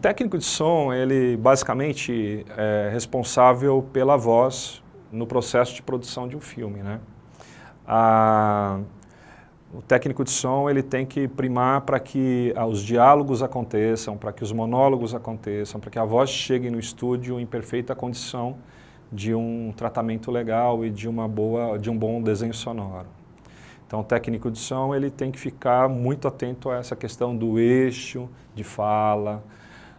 técnico de som, ele basicamente é responsável pela voz no processo de produção de um filme, né? Ah, o técnico de som ele tem que primar para que ah, os diálogos aconteçam, para que os monólogos aconteçam, para que a voz chegue no estúdio em perfeita condição de um tratamento legal e de uma boa, de um bom desenho sonoro. Então, o técnico de som ele tem que ficar muito atento a essa questão do eixo de fala,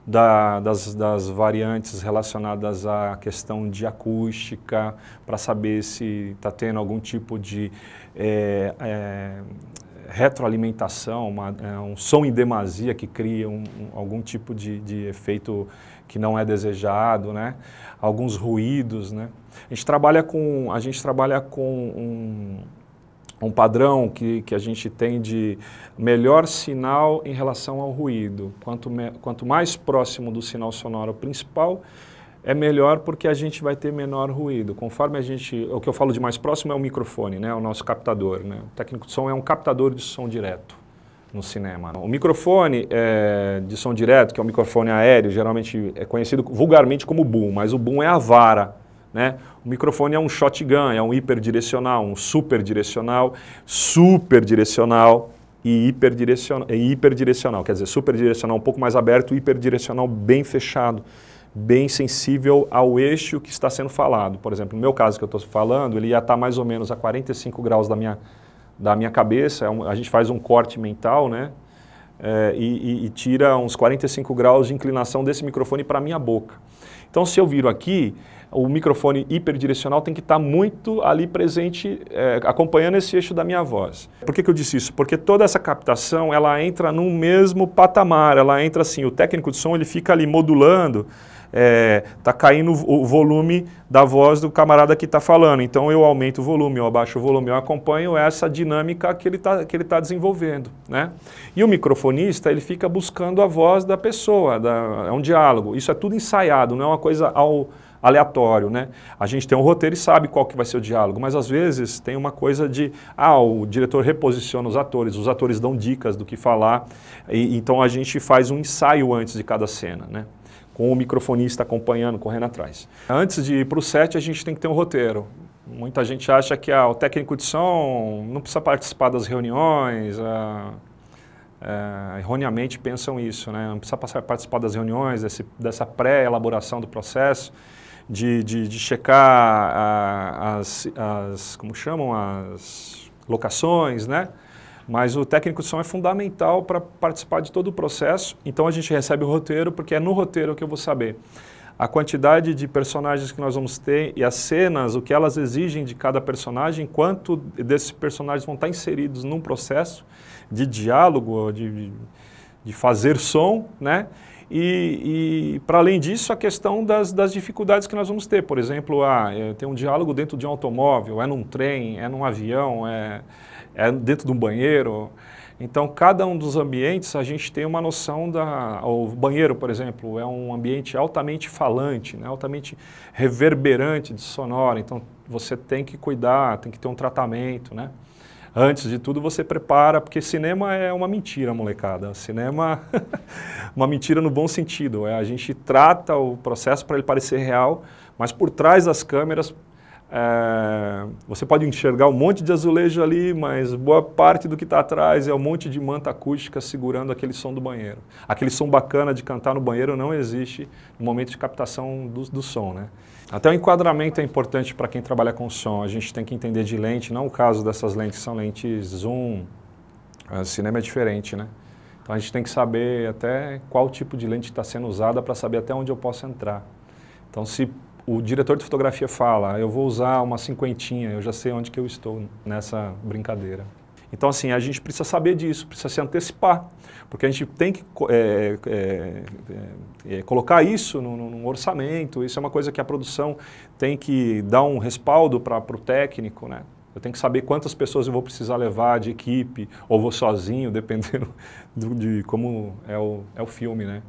da, das, das, variantes relacionadas à questão de acústica, para saber se está tendo algum tipo de é, é, retroalimentação, uma, é, um som em demasia que cria um, um, algum tipo de, de, efeito que não é desejado, né? alguns ruídos. Né? A gente trabalha com, a gente trabalha com um, um padrão que, que a gente tem de melhor sinal em relação ao ruído. Quanto, me, quanto mais próximo do sinal sonoro principal, é melhor porque a gente vai ter menor ruído. Conforme a gente, o que eu falo de mais próximo é o microfone, né, o nosso captador. Né? O técnico de som é um captador de som direto no cinema. O microfone é, de som direto, que é um microfone aéreo, geralmente é conhecido vulgarmente como boom, mas o boom é a vara né? O microfone é um shotgun, é um hiperdirecional, um superdirecional, superdirecional e hiperdirecional, hiperdirecional. Quer dizer, superdirecional um pouco mais aberto, hiperdirecional bem fechado, bem sensível ao eixo que está sendo falado. Por exemplo, no meu caso que eu estou falando, ele ia estar mais ou menos a 45 graus da minha, da minha cabeça. É um, a gente faz um corte mental, né? é, e, e, tira uns 45 graus de inclinação desse microfone para a minha boca. Então, se eu viro aqui, o microfone hiperdirecional tem que estar tá muito ali presente, é, acompanhando esse eixo da minha voz. Por que, que eu disse isso? Porque toda essa captação, ela entra no mesmo patamar, ela entra assim, o técnico de som ele fica ali modulando, é, tá caindo o volume da voz do camarada que está falando. Então eu aumento o volume, eu abaixo o volume, eu acompanho essa dinâmica que ele está que ele tá desenvolvendo, né? E o microfonista ele fica buscando a voz da pessoa, da, é um diálogo. Isso é tudo ensaiado, não é uma coisa ao aleatório, né? A gente tem um roteiro e sabe qual que vai ser o diálogo, mas às vezes tem uma coisa de, ah, o diretor reposiciona os atores, os atores dão dicas do que falar, e, então a gente faz um ensaio antes de cada cena, né? Com o microfonista acompanhando, correndo atrás. Antes de ir para o set, a gente tem que ter um roteiro. Muita gente acha que ah, o técnico de som não precisa participar das reuniões, ah, é, erroneamente pensam isso, né? não precisa participar das reuniões, desse, dessa pré-elaboração do processo de, de, de checar a, as, as, como chamam, as locações, né? Mas o técnico de som é fundamental para participar de todo o processo. Então a gente recebe o roteiro, porque é no roteiro que eu vou saber a quantidade de personagens que nós vamos ter e as cenas, o que elas exigem de cada personagem, quanto desses personagens vão estar inseridos num processo de diálogo, de, de fazer som, né? E, e para além disso, a questão das, das, dificuldades que nós vamos ter. Por exemplo, ah, é, tem um diálogo dentro de um automóvel, é num trem, é num avião, é, é dentro de um banheiro. Então, cada um dos ambientes a gente tem uma noção da. O banheiro, por exemplo, é um ambiente altamente falante, né? altamente reverberante de sonoro. Então, você tem que cuidar, tem que ter um tratamento, né? antes de tudo você prepara, porque cinema é uma mentira, molecada. Cinema, uma mentira no bom sentido. É, a gente trata o processo para ele parecer real, mas por trás das câmeras é, você pode enxergar um monte de azulejo ali, mas boa parte do que está atrás é um monte de manta acústica segurando aquele som do banheiro. Aquele som bacana de cantar no banheiro não existe no momento de captação do, do som, né? Até o enquadramento é importante para quem trabalha com som. A gente tem que entender de lente, não o caso dessas lentes são lentes zoom. O ah, cinema é diferente, né? Então a gente tem que saber até qual tipo de lente está sendo usada para saber até onde eu posso entrar. Então se o diretor de fotografia fala, ah, eu vou usar uma cinquentinha, eu já sei onde que eu estou nessa brincadeira. Então, assim, a gente precisa saber disso, precisa se antecipar, porque a gente tem que é, é, é, colocar isso num orçamento, isso é uma coisa que a produção tem que dar um respaldo para o técnico, né? Eu tenho que saber quantas pessoas eu vou precisar levar de equipe, ou vou sozinho, dependendo do, de como é o, é o filme, né?